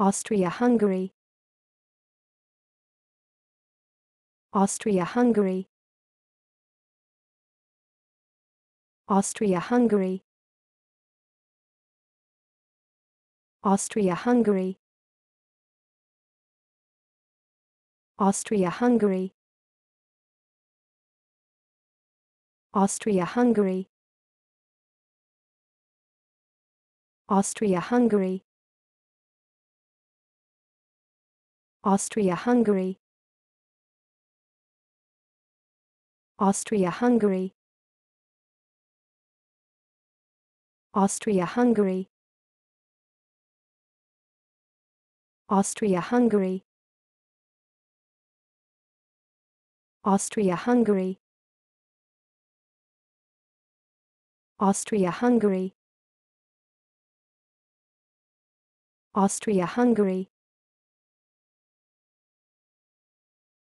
Austria-Hungary Austria-Hungary Austria-Hungary Austria-Hungary Austria-Hungary Austria-Hungary Austria-Hungary Austria-Hungary Austria-Hungary Austria-Hungary Austria-Hungary Austria-Hungary Austria-Hungary Austria-Hungary